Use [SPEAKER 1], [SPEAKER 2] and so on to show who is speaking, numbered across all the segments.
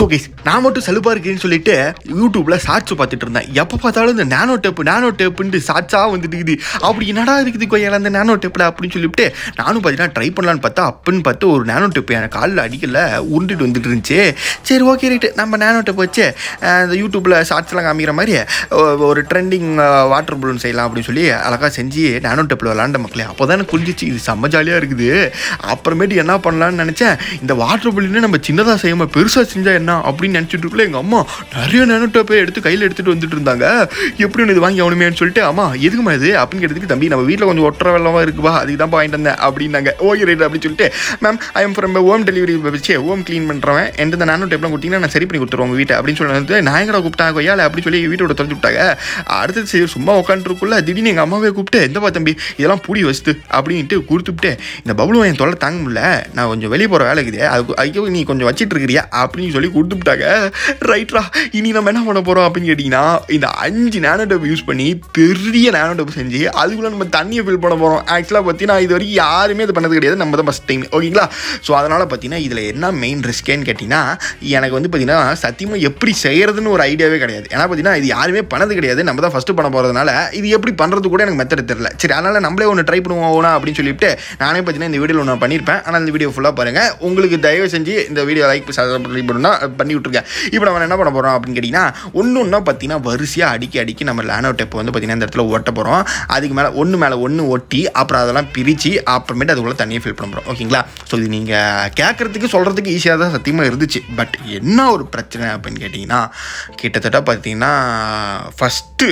[SPEAKER 1] So guys நான் மட்டும் செலுப்பாக இருக்கேன்னு சொல்லிட்டு யூடியூப்பில் ஷார்ட்ஸ் பார்த்துட்டு இருந்தேன் எப்போ பார்த்தாலும் இந்த நேனோ டேப்பு நேனோ டேப்புன்ட்டு ஷார்ட்ஸாக வந்துட்டு இருக்குது அப்படி என்னடா இருக்குது கொய்யா அந்த நேனோ டேப்பில் அப்படின்னு சொல்லிவிட்டு நானும் பார்த்தீங்கன்னா ட்ரை பண்ணலான்னு பார்த்தா அப்புன்னு பார்த்து ஒரு நேனோ டேப்பு எனக்கு காலில் அடிக்கல உருண்டுட்டு வந்துட்டு இருந்துச்சு சரி ஓகே ரைட்டு நம்ம நேனோ டேப் வச்சு அந்த யூடியூப்பில் ஷார்ட்ஸ்லாம் காமிக்கிற மாதிரி ஒரு ட்ரெண்டிங் வாட்டர் பலூன் செய்யலாம் அப்படின்னு சொல்லி அழகாக செஞ்சு நேனோ டேப்பில் விளாண்ட மக்களே அப்போ தானே புரிஞ்சிச்சு இது செம்ம ஜாலியாக இருக்குது அப்புறமேட்டு என்ன பண்ணலான்னு நினச்சேன் இந்த வாட்டர் பலூனே நம்ம சின்னதாக செய்யாமல் பெருசாக செஞ்சால் என்ன வேணாம் அப்படின்னு நினச்சிட்டு இருக்கல எங்கள் அம்மா நிறைய நேனோ டேப்பை எடுத்து கையில் எடுத்துகிட்டு வந்துட்டு இருந்தாங்க எப்படி ஒன்று இது வாங்கி அவனுமேன்னு சொல்லிட்டு அம்மா எதுக்குமா இது அப்படின்னு கேட்டதுக்கு தம்பி நம்ம வீட்டில் கொஞ்சம் ஒற்ற வெள்ளமாக இருக்குப்பா அதுக்கு தான் வாங்கிட்டு வந்தேன் அப்படின்னாங்க ஓகே ரைட் அப்படின்னு சொல்லிட்டு ma'am I am from home delivery வச்சு ஹோம் க்ளீன் பண்ணுறவன் எந்த நானோ டேப்லாம் கொடுத்தீங்கன்னா நான் சரி பண்ணி கொடுத்துருவோம் உங்கள் வீட்டை அப்படின்னு சொல்லி நான் எங்கடா கூப்பிட்டாங்க கொய்யால அப்படின்னு சொல்லி வீட்டோட திறந்து விட்டாங்க அடுத்து சரி சும்மா உட்காந்துருக்குள்ள திடீர்னு எங்கள் அம்மாவே கூப்பிட்டு எந்தப்பா தம்பி இதெல்லாம் பூடி வச்சுது அப்படின்ட்டு கொடுத்துட்டு இந்த பபுளும் என் தொலை தாங்க முடியல நான் கொஞ்சம் வெளியே போகிற வேலை இருக்குது அதுக்கு ஐயோ நீ கொஞ்சம் வச்சிட்டு இருக்கிறியா அப்படின்னு சொல்லி கொடுத்துட்டாங்க ரைட்ரா இனி நம்ம என்ன பண்ண போகிறோம் அப்படின்னு கேட்டிங்கன்னா இந்த அஞ்சு நேனோ டப் யூஸ் பண்ணி பெரிய நேனோ டப் செஞ்சு அதுக்குள்ளே நம்ம தண்ணியை ஃபில் பண்ண போகிறோம் ஆக்சுவலாக பார்த்தீங்கன்னா இது வரைக்கும் யாருமே இது பண்ணது கிடையாது நம்ம தான் ஃபஸ்ட் டைம் ஓகேங்களா ஸோ அதனால் பார்த்தீங்கன்னா இதில் என்ன மெயின் ரிஸ்கேன்னு கேட்டிங்கன்னா எனக்கு வந்து பார்த்தீங்கன்னா சத்தியமாக எப்படி செய்கிறதுன்னு ஒரு ஐடியாவே கிடையாது ஏன்னா பார்த்தீங்கன்னா இது யாருமே பண்ணது கிடையாது நம்ம தான் ஃபஸ்ட்டு பண்ண போகிறதுனால இது எப்படி பண்ணுறது கூட எனக்கு மெத்தட் தெரியல சரி அதனால் நம்மளே ஒன்று ட்ரை பண்ணுவோம் ஓனா அப்படின்னு சொல்லிட்டு நானே பார்த்தீங்கன்னா இந்த வீடியோவில் ஒன்று பண்ணியிருப்பேன் ஆனால் இந்த வீடியோ ஃபுல்லாக பாருங்கள் உங்களுக்கு தயவு செஞ்சு இந்த வீடியோ லைக் பண்ணுன்னா பண்ணி விட்டுருக்கேன் இப்போ நம்ம என்ன பண்ண போகிறோம் அப்படின்னு கேட்டிங்கன்னா ஒன்று ஒன்றா பார்த்தீங்கன்னா வரிசையாக அடிக்க அடிக்கி நம்ம லேனோ டெப்பை வந்து பார்த்திங்கன்னா இந்த இடத்துல ஓட்ட போகிறோம் அதுக்கு மேலே ஒன்று மேலே ஒன்று ஒட்டி அப்புறம் அதெல்லாம் பிரித்து அப்புறமேட்டு அதுக்குள்ளே தண்ணியை ஃபில் பண்ண போகிறோம் ஓகேங்களா ஸோ இது நீங்கள் கேட்குறதுக்கு சொல்கிறதுக்கு ஈஸியாக தான் சத்தியமாக இருந்துச்சு பட் என்ன ஒரு பிரச்சனை அப்படின்னு கேட்டிங்கன்னா கிட்டத்தட்ட பார்த்தீங்கன்னா ஃபஸ்ட்டு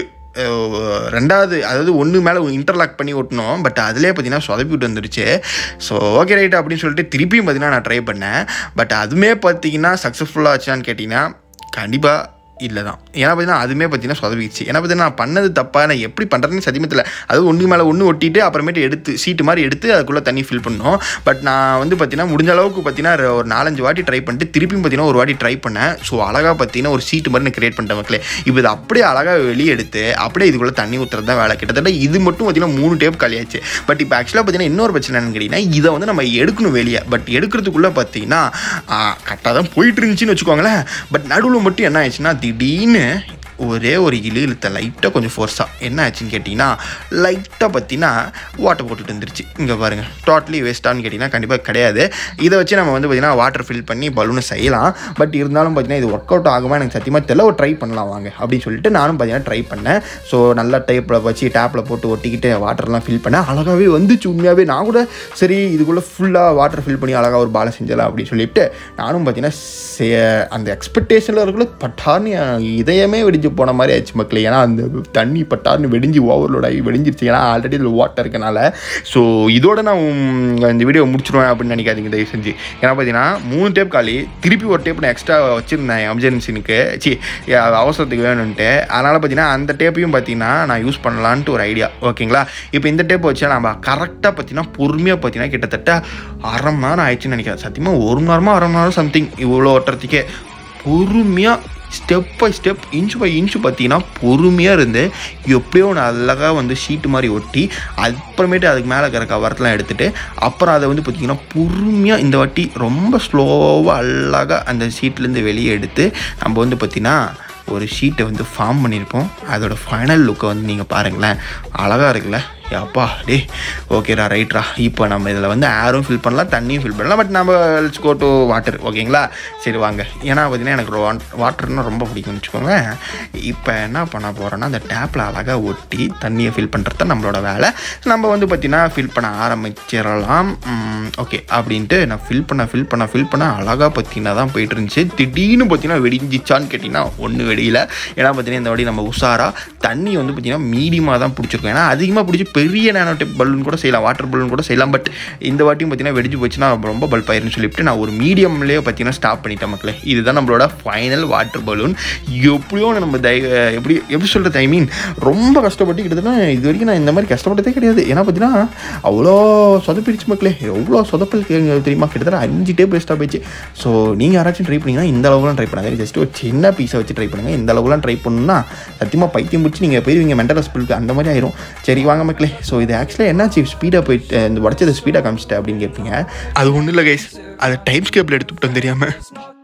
[SPEAKER 1] ரெண்டாவது அதாவது ஒன்று மேலே இன்டர்லாக் பண்ணி ஓட்டினோம் பட் அதிலே பார்த்தீங்கன்னா விட்டு வந்துருச்சு ஸோ ஓகே ரைட் அப்படின்னு சொல்லிட்டு திருப்பியும் பார்த்தீங்கன்னா நான் ட்ரை பண்ணேன் பட் அதுவுமே பார்த்தீங்கன்னா சக்ஸஸ்ஃபுல்லாக ஆச்சான்னு கேட்டிங்கன்னா கண்டிப்பாக இல்லை தான் ஏன்னா பார்த்தீங்கன்னா அதுவுமே பார்த்தீங்கன்னா சொதவிச்சு ஏன்னா பார்த்தீங்கன்னா நான் பண்ணது தப்பாக நான் எப்படி பண்ணுறதுன்னு சதிமத்தில் அது ஒன்று மேலே ஒன்று ஒட்டிட்டு அப்புறமேட்டு எடுத்து சீட்டு மாதிரி எடுத்து அதுக்குள்ளே தண்ணி ஃபில் பண்ணோம் பட் நான் வந்து பார்த்தீங்கன்னா முடிஞ்ச அளவுக்கு பார்த்தீங்கன்னா ஒரு நாலஞ்சு வாட்டி ட்ரை பண்ணிட்டு திருப்பியும் பார்த்தீங்கன்னா ஒரு வாட்டி ட்ரை பண்ணேன் ஸோ அழகாக பார்த்தீங்கன்னா ஒரு சீட்டு மாதிரி நான் கிரியேட் பண்ணிட்டேன் மக்களே இப்போ இது அப்படியே அழகாக வெளியே எடுத்து அப்படியே இதுக்குள்ளே தண்ணி ஊற்றுறது தான் வேலை கிட்டத்தட்ட இது மட்டும் பார்த்தீங்கன்னா மூணு டேப் கழியாச்சு பட் இப்போ ஆக்சுவலாக பார்த்தீங்கன்னா இன்னொரு பிரச்சனை என்னன்னு கேட்டிங்கன்னா இதை வந்து நம்ம எடுக்கணும் வெளியே பட் எடுக்கிறதுக்குள்ளே பார்த்தீங்கன்னா கரெக்டாக தான் போயிட்டு இருந்துச்சுன்னு வச்சுக்கோங்களேன் பட் நடுவில் மட்டும் என்ன ஆயிடுச்சுன்னா Didi, né? ஒரே ஒரு இழு இழுத்த லைட்டாக கொஞ்சம் ஃபோர்ஸாக என்ன ஆச்சுன்னு கேட்டிங்கன்னா லைட்டாக பார்த்தீங்கன்னா வாட்டர் போட்டுட்டு வந்துருச்சு இங்கே பாருங்கள் டோட்டலி வேஸ்ட்டானு கேட்டிங்கன்னா கண்டிப்பாக கிடையாது இதை வச்சு நம்ம வந்து பார்த்திங்கன்னா வாட்டர் ஃபில் பண்ணி பலூனை செய்யலாம் பட் இருந்தாலும் பார்த்தீங்கன்னா இது ஒர்க் அவுட் ஆகுமா எனக்கு சத்தியமாக தெரியல ஒரு ட்ரை பண்ணலாம் வாங்க அப்படின்னு சொல்லிட்டு நானும் பார்த்தீங்கன்னா ட்ரை பண்ணேன் ஸோ நல்லா டைப்பில் வச்சு டேப்பில் போட்டு ஒட்டிக்கிட்டு வாட்டர்லாம் ஃபில் பண்ணேன் அழகாகவே வந்துச்சு உண்மையாகவே நான் கூட சரி இதுக்குள்ளே ஃபுல்லாக வாட்டர் ஃபில் பண்ணி அழகாக ஒரு பாலை செஞ்சலாம் அப்படின்னு சொல்லிட்டு நானும் பார்த்தீங்கன்னா அந்த எக்ஸ்பெக்டேஷனில் இருக்கிற பட்டார்னு இதயமே வெடிஞ்சு வெடிஞ்சு போன மாதிரி ஆச்சு மக்களே ஏன்னா அந்த தண்ணி பட்டார்னு வெடிஞ்சு ஓவர்லோட் ஆகி வெடிஞ்சிருச்சு ஏன்னா ஆல்ரெடி அதில் வாட்டர் இருக்கனால ஸோ இதோட நான் இந்த வீடியோ முடிச்சிடுவேன் அப்படின்னு நினைக்காதீங்க தயவு செஞ்சு ஏன்னா பார்த்தீங்கன்னா மூணு டேப் காலி திருப்பி ஒரு டேப் நான் எக்ஸ்ட்ரா வச்சுருந்தேன் எமர்ஜென்சினுக்கு சி அவசரத்துக்கு வேணும்ன்ட்டு அதனால் பார்த்தீங்கன்னா அந்த டேப்பையும் பார்த்தீங்கன்னா நான் யூஸ் பண்ணலான்ட்டு ஒரு ஐடியா ஓகேங்களா இப்போ இந்த டேப் வச்சா நம்ம கரெக்டாக பார்த்தீங்கன்னா பொறுமையாக பார்த்தீங்கன்னா கிட்டத்தட்ட அரை மணி நேரம் ஆயிடுச்சுன்னு நினைக்கிறேன் சத்தியமாக ஒரு மணி நேரமாக அரை மணி நேரம் சம்திங் இவ்வளோ ஓட்டுறதுக்கே பொறுமையாக step by step inch by inch பார்த்தீங்கன்னா பொறுமையாக இருந்து எப்படியோ ஒன்று அழகாக வந்து ஷீட்டு மாதிரி ஒட்டி அப்புறமேட்டு அதுக்கு மேலே இருக்கிற கவரத்தெலாம் எடுத்துகிட்டு அப்புறம் அதை வந்து பார்த்திங்கன்னா பொறுமையாக இந்த வாட்டி ரொம்ப ஸ்லோவாக அழகாக அந்த ஷீட்லேருந்து வெளியே எடுத்து நம்ம வந்து பார்த்திங்கன்னா ஒரு ஷீட்டை வந்து ஃபார்ம் பண்ணியிருப்போம் அதோடய ஃபைனல் லுக்கை வந்து நீங்கள் பாருங்களேன் அழகாக இருக்குல்ல அப்பா டே ஓகேடா ரைட்ரா இப்போ நம்ம இதில் வந்து ஏரும் ஃபில் பண்ணலாம் தண்ணியும் ஃபில் பண்ணலாம் பட் நம்ம லெட்ஸ் கோ டு வாட்டர் ஓகேங்களா சரி வாங்க ஏன்னா பார்த்தீங்கன்னா எனக்கு வாட்டர்னால் ரொம்ப பிடிக்கும்னு வச்சுக்கோங்க இப்போ என்ன பண்ண போகிறோன்னா அந்த டேப்பில் அழகாக ஒட்டி தண்ணியை ஃபில் பண்ணுறது தான் நம்மளோட வேலை நம்ம வந்து பார்த்திங்கன்னா ஃபில் பண்ண ஆரம்பிச்சிடலாம் ஓகே அப்படின்ட்டு நான் ஃபில் பண்ண ஃபில் பண்ண ஃபில் பண்ண அழகாக பார்த்தீங்கன்னா தான் போயிட்டு இருந்துச்சு திடீர்னு பார்த்தீங்கன்னா வெடிஞ்சிச்சான்னு கேட்டிங்கன்னா ஒன்றும் வெடியில் ஏன்னா பார்த்தீங்கன்னா இந்த வாடி நம்ம உஷாராக தண்ணி வந்து பார்த்திங்கன்னா மீடியமாக தான் பிடிச்சிருக்கோம் ஏன்னா அதிகமாக பிடிச்சி பெரிய நானோ பலூன் கூட செய்யலாம் வாட்டர் பலூன் கூட செய்யலாம் பட் இந்த வாட்டியும் பார்த்தீங்கன்னா வெடிச்சு போச்சுன்னா ரொம்ப பல்ப் ஆயிருன்னு சொல்லிட்டு நான் ஒரு மீடியம்லேயே பார்த்தீங்கன்னா ஸ்டாப் பண்ணிட்டேன் மக்களே இதுதான் நம்மளோட ஃபைனல் வாட்டர் பலூன் எப்படியோ நம்ம தை எப்படி எப்படி சொல்கிறது ஐ மீன் ரொம்ப கஷ்டப்பட்டு கிட்டத்தட்ட இது வரைக்கும் நான் இந்த மாதிரி கஷ்டப்பட்டதே கிடையாது ஏன்னா பார்த்தீங்கன்னா அவ்வளோ சொதப்பிடுச்சு மக்களே எவ்வளோ சொதப்பல் தெரியுமா கிட்டத்தட்ட அஞ்சு டேப் வேஸ்ட்டாக போயிடுச்சு ஸோ நீங்கள் யாராச்சும் ட்ரை பண்ணிங்கன்னா இந்த அளவுலாம் ட்ரை பண்ணாங்க ஜஸ்ட் ஒரு சின்ன பீஸை வச்சு ட்ரை பண்ணுங்கள் இந்த அளவுலாம் ட்ரை பண்ணுன்னா சத்தியமாக பைத்தியம் பிடிச்சி நீங்கள் போயிருவீங்க மென்டல் ஹாஸ்பிட்டலுக்கு அந்த மாதிரி ஆயிரும் சரி வாங்க மக்களே டே ஸோ இது ஆக்சுவலாக என்னாச்சு ஸ்பீடாக போயிட்டு இந்த உடச்சதை ஸ்பீடாக காமிச்சிட்டேன் அப்படின்னு கேட்பீங்க அது ஒன்றும் இல்லை கைஸ் அதை டைம் ஸ்கேப்பில் எடுத்துக்கிட்டோம் தெரியாமல்